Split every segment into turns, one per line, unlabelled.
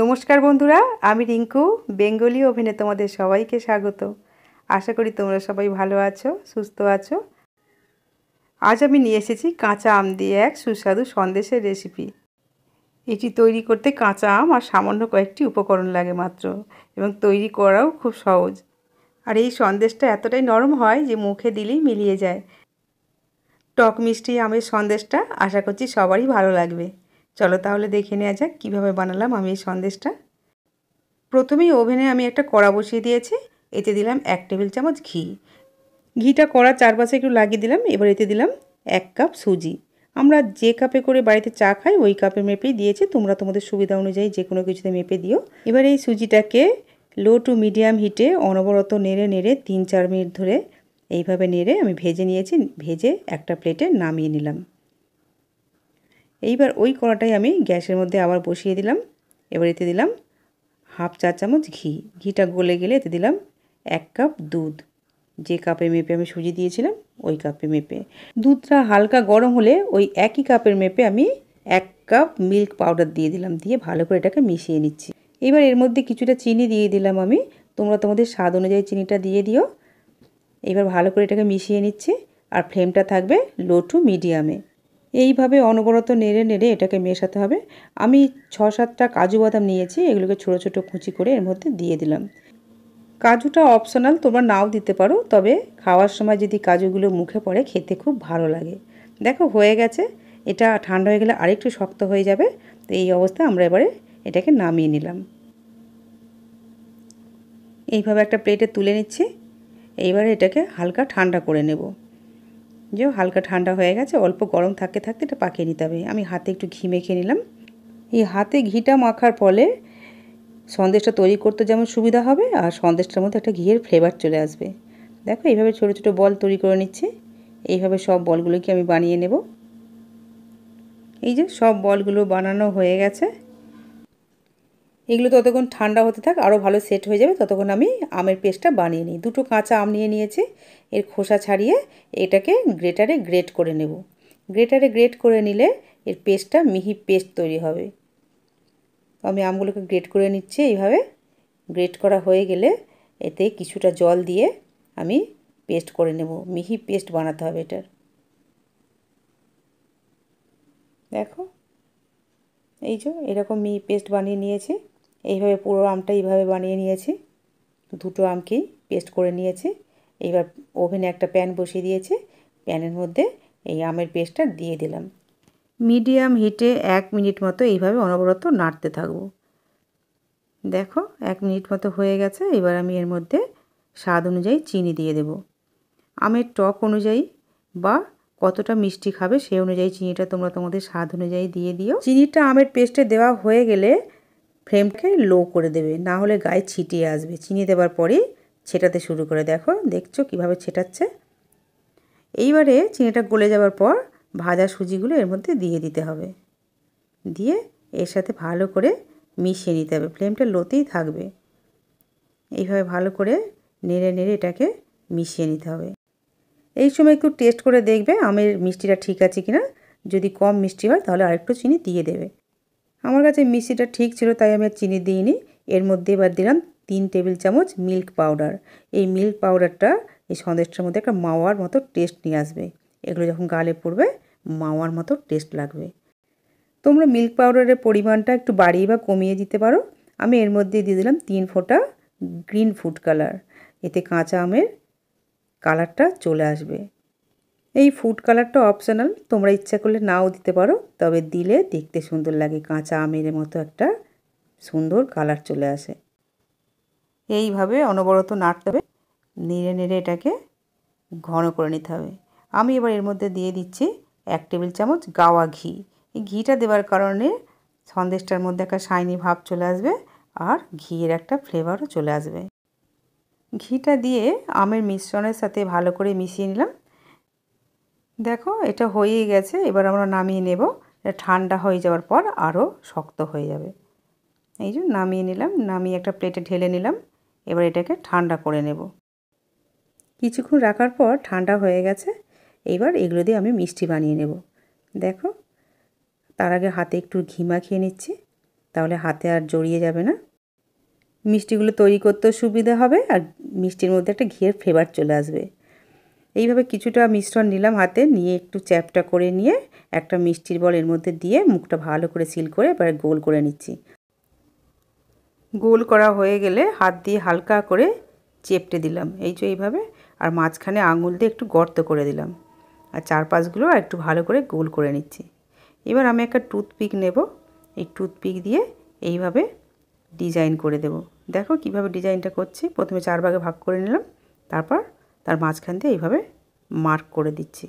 নমস্কার বন্ধুরা আমি রিঙ্কু বেঙ্গলি ওভেনে তোমাদের সবাইকে স্বাগত আশা করি তোমরা সবাই ভালো আছো সুস্থ আছো আজ আমি নিয়ে এসেছি কাঁচা আম দিয়ে এক সুস্বাদু সন্দেশের রেসিপি এটি তৈরি করতে কাঁচা আম আর সামান্য কয়েকটি উপকরণ লাগে মাত্র এবং তৈরি করাও খুব সহজ আর এই সন্দেশটা এতটাই নরম হয় যে মুখে দিলেই মিলিয়ে যায় টক মিষ্টি আমের সন্দেশটা আশা করছি সবারই ভালো লাগবে চলো তাহলে দেখে নেওয়া যাক কীভাবে বানালাম আমি এই সন্দেশটা প্রথমেই ওভেনে আমি একটা কড়া বসিয়ে দিয়েছি এতে দিলাম এক টেবিল চামচ ঘি ঘিটা কড়া চারপাশে একটু লাগিয়ে দিলাম এবার এতে দিলাম এক কাপ সুজি আমরা যে কাপে করে বাড়িতে চা খাই ওই কাপে মেপেই দিয়েছি তোমরা তোমাদের সুবিধা অনুযায়ী যে কোনো কিছুতে মেপে দিও এবার এই সুজিটাকে লো টু মিডিয়াম হিটে অনবরত নেড়ে নেড়ে তিন চার মিনিট ধরে এইভাবে নেড়ে আমি ভেজে নিয়েছি ভেজে একটা প্লেটে নামিয়ে নিলাম এইবার ওই কড়াটাই আমি গ্যাসের মধ্যে আবার বসিয়ে দিলাম এবার এতে দিলাম হাফ চা চামচ ঘি ঘিটা গলে গেলে এতে দিলাম এক কাপ দুধ যে কাপে মেপে আমি সুজি দিয়েছিলাম ওই কাপে মেপে দুধটা হালকা গরম হলে ওই একই কাপের মেপে আমি এক কাপ মিল্ক পাউডার দিয়ে দিলাম দিয়ে ভালো করে এটাকে মিশিয়ে নিচ্ছি এবার এর মধ্যে কিছুটা চিনি দিয়ে দিলাম আমি তোমরা তোমাদের স্বাদ অনুযায়ী চিনিটা দিয়ে দিও এবার ভালো করে এটাকে মিশিয়ে নিচ্ছি আর ফ্লেমটা থাকবে লো টু মিডিয়ামে এইভাবে অনবরত নেড়ে নেড়ে এটাকে মেশাতে হবে আমি ছ সাতটা কাজু বাদাম নিয়েছি এগুলোকে ছোটো ছোটো কুচি করে এর মধ্যে দিয়ে দিলাম কাজুটা অপশনাল তোমরা নাও দিতে পারো তবে খাওয়ার সময় যদি কাজুগুলো মুখে পড়ে খেতে খুব ভালো লাগে দেখো হয়ে গেছে এটা ঠান্ডা হয়ে গেলে আরেকটু শক্ত হয়ে যাবে তো এই অবস্থায় আমরা এবারে এটাকে নামিয়ে নিলাম এইভাবে একটা প্লেটে তুলে নিচ্ছি এইবারে এটাকে হালকা ঠান্ডা করে নেব যে হালকা ঠান্ডা হয়ে গেছে অল্প গরম থাকতে থাকতে এটা পাকিয়ে নিতে হবে আমি হাতে একটু ঘি মেখে নিলাম এই হাতে ঘিটা মাখার ফলে সন্দেশটা তৈরি করতে যেমন সুবিধা হবে আর সন্দেশটার মধ্যে একটা ঘিয়ের ফ্লেভার চলে আসবে দেখো এইভাবে ছোট ছোট বল তৈরি করে নিচ্ছে এইভাবে সব বলগুলোকে আমি বানিয়ে নেব এই যে সব বলগুলো বানানো হয়ে গেছে এগুলো ততক্ষণ ঠান্ডা হতে থাক আরও ভালো সেট হয়ে যাবে ততক্ষণ আমি আমের পেস্টটা বানিয়ে নিই দুটো কাঁচা আম নিয়ে নিয়েছি এর খোসা ছাড়িয়ে এটাকে গ্রেটারে গ্রেট করে নেব গ্রেটারে গ্রেট করে নিলে এর পেস্টটা মিহি পেস্ট তৈরি হবে আমি আমগুলোকে গ্রেট করে নিচ্ছি এইভাবে গ্রেট করা হয়ে গেলে এতে কিছুটা জল দিয়ে আমি পেস্ট করে নেব মিহি পেস্ট বানাতে হবে এটার দেখো এই যে এরকম মিহি পেস্ট বানিয়ে নিয়েছি এইভাবে পুরো আমটা এইভাবে বানিয়ে নিয়েছি দুটো আমকেই পেস্ট করে নিয়েছি এইবার ওভেনে একটা প্যান বসিয়ে দিয়েছি প্যানের মধ্যে এই আমের পেস্টটা দিয়ে দিলাম মিডিয়াম হিটে এক মিনিট মতো এইভাবে অনবরত নাড়তে থাকবো দেখো এক মিনিট মতো হয়ে গেছে এবার আমি এর মধ্যে স্বাদ অনুযায়ী চিনি দিয়ে দেব আমের টক অনুযায়ী বা কতটা মিষ্টি খাবে সেই অনুযায়ী চিনিটা তোমরা তোমাদের স্বাদ অনুযায়ী দিয়ে দিও চিনিটা আমের পেস্টে দেওয়া হয়ে গেলে ফ্লেমকে লো করে দেবে না হলে গায়ে ছিটিয়ে আসবে চিনি দেওয়ার পরে ছেটাতে শুরু করে দেখো দেখছো কিভাবে ছেটাচ্ছে এইবারে চিনিটা গলে যাওয়ার পর ভাজা সুজিগুলো এর মধ্যে দিয়ে দিতে হবে দিয়ে এর সাথে ভালো করে মিশিয়ে নিতে হবে ফ্লেমটা লোতেই থাকবে এইভাবে ভালো করে নেড়ে নেড়ে এটাকে মিশিয়ে নিতে হবে এই সময় একটু টেস্ট করে দেখবে আমের মিষ্টিটা ঠিক আছে কিনা যদি কম মিষ্টি হয় তাহলে আরেকটু চিনি দিয়ে দেবে আমার কাছে মিষ্টিটা ঠিক ছিল তাই আমি আর চিনি দিইনি এর মধ্যে এবার দিলাম তিন টেবিল চামচ মিল্ক পাউডার এই মিল্ক পাউডারটা এই সন্দেশটার মধ্যে একটা মাওয়ার মতো টেস্ট নিয়ে আসবে এগুলো যখন গালে পড়বে মাওয়ার মতো টেস্ট লাগবে তোমরা মিল্ক পাউডারের পরিমাণটা একটু বাড়িয়ে বা কমিয়ে দিতে পারো আমি এর মধ্যে দিয়ে দিলাম তিন ফোঁটা গ্রিন ফুড কালার এতে কাঁচা আমের কালারটা চলে আসবে এই ফুড কালারটা অপশনাল তোমরা ইচ্ছা করলে নাও দিতে পারো তবে দিলে দেখতে সুন্দর লাগে কাঁচা আমের মতো একটা সুন্দর কালার চলে আসে এইভাবে অনবরত নাড়তে হবে নেড়ে নেড়ে এটাকে ঘন করে নিতে হবে আমি এবার এর মধ্যে দিয়ে দিচ্ছি এক টেবিল চামচ গাওয়া ঘি এই ঘিটা দেওয়ার কারণে সন্দেশটার মধ্যে একটা শাইনি ভাব চলে আসবে আর ঘিয়ের একটা ফ্লেভারও চলে আসবে ঘিটা দিয়ে আমের মিশ্রণের সাথে ভালো করে মিশিয়ে নিলাম দেখো এটা হয়েই গেছে এবার আমরা নামিয়ে নেব এটা ঠান্ডা হয়ে যাওয়ার পর আরও শক্ত হয়ে যাবে এই যে নামিয়ে নিলাম নামিয়ে একটা প্লেটে ঢেলে নিলাম এবার এটাকে ঠান্ডা করে নেব কিছুক্ষণ রাখার পর ঠান্ডা হয়ে গেছে এবার এগুলো দিয়ে আমি মিষ্টি বানিয়ে নেব দেখো তার আগে হাতে একটু ঘি খেয়ে নিচ্ছি তাহলে হাতে আর জড়িয়ে যাবে না মিষ্টিগুলো তৈরি করতেও সুবিধা হবে আর মিষ্টির মধ্যে একটা ঘিয়ের ফ্লেভার চলে আসবে এইভাবে কিছুটা মিশ্রণ নিলাম হাতে নিয়ে একটু চ্যাপটা করে নিয়ে একটা মিষ্টির বল এর মধ্যে দিয়ে মুখটা ভালো করে সিল করে এবার গোল করে নিচ্ছি গোল করা হয়ে গেলে হাত দিয়ে হালকা করে চেপটে দিলাম এই যে এইভাবে আর মাঝখানে আঙুল দিয়ে একটু গর্ত করে দিলাম আর চারপাশগুলো আর একটু ভালো করে গোল করে নিচ্ছি এবার আমি একটা টুথপিক নেব এই টুথপিক দিয়ে এইভাবে ডিজাইন করে দেব দেখো কিভাবে ডিজাইনটা করছি প্রথমে চার ভাগে ভাগ করে নিলাম তারপর তার মাঝখান দিয়ে এইভাবে মার্ক করে দিচ্ছি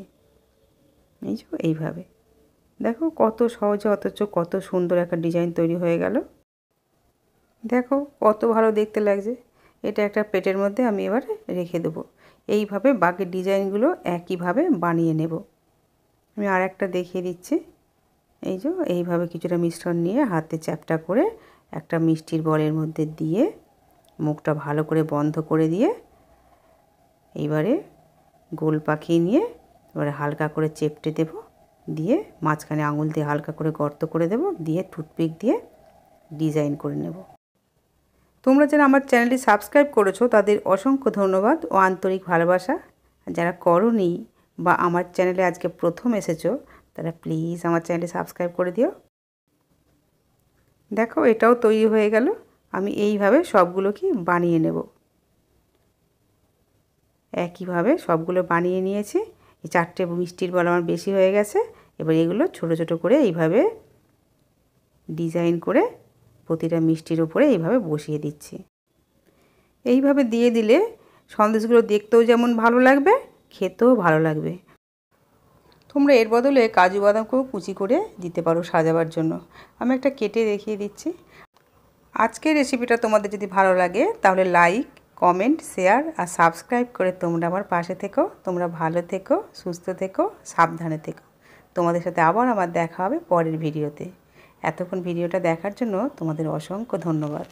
এই যে এইভাবে দেখো কত সহজে অথচ কত সুন্দর একটা ডিজাইন তৈরি হয়ে গেল দেখো কত ভালো দেখতে লাগছে এটা একটা পেটের মধ্যে আমি এবার রেখে দেবো এইভাবে বাকি ডিজাইনগুলো একইভাবে বানিয়ে নেব আমি আর একটা দেখিয়ে দিচ্ছি এই যে এইভাবে কিছুটা মিশ্রণ নিয়ে হাতে চ্যাপটা করে একটা মিষ্টির বলের মধ্যে দিয়ে মুখটা ভালো করে বন্ধ করে দিয়ে এইবারে গোল পাকিয়ে নিয়ে এবারে হালকা করে চেপটে দেব দিয়ে মাঝখানে আঙুল দিয়ে হালকা করে গর্ত করে দেব দিয়ে টুথপিক দিয়ে ডিজাইন করে নেব তোমরা যারা আমার চ্যানেলটি সাবস্ক্রাইব করেছো তাদের অসংখ্য ধন্যবাদ ও আন্তরিক ভালোবাসা যারা করনি বা আমার চ্যানেলে আজকে প্রথম এসেছো তারা প্লিজ আমার চ্যানেলটি সাবস্ক্রাইব করে দিও দেখো এটাও তৈরি হয়ে গেল আমি এইভাবে সবগুলো কি বানিয়ে নেবো একইভাবে সবগুলো বানিয়ে নিয়েছি এই চারটে মিষ্টির বল আমার বেশি হয়ে গেছে এবার এগুলো ছোট ছোট করে এইভাবে ডিজাইন করে প্রতিটা মিষ্টির ওপরে এইভাবে বসিয়ে দিচ্ছি এইভাবে দিয়ে দিলে সন্দেশগুলো দেখতেও যেমন ভালো লাগবে খেতেও ভালো লাগবে তোমরা এর বদলে কাজু বাদামকেও কুচি করে দিতে পারো সাজাবার জন্য আমি একটা কেটে দেখিয়ে দিচ্ছি আজকের রেসিপিটা তোমাদের যদি ভালো লাগে তাহলে লাইক কমেন্ট শেয়ার আর সাবস্ক্রাইব করে তোমরা আমার পাশে থেকো তোমরা ভালো থেকো সুস্থ থেকো সাবধানে থেকো তোমাদের সাথে আবার আমার দেখা হবে পরের ভিডিওতে এতক্ষণ ভিডিওটা দেখার জন্য তোমাদের অসংখ্য ধন্যবাদ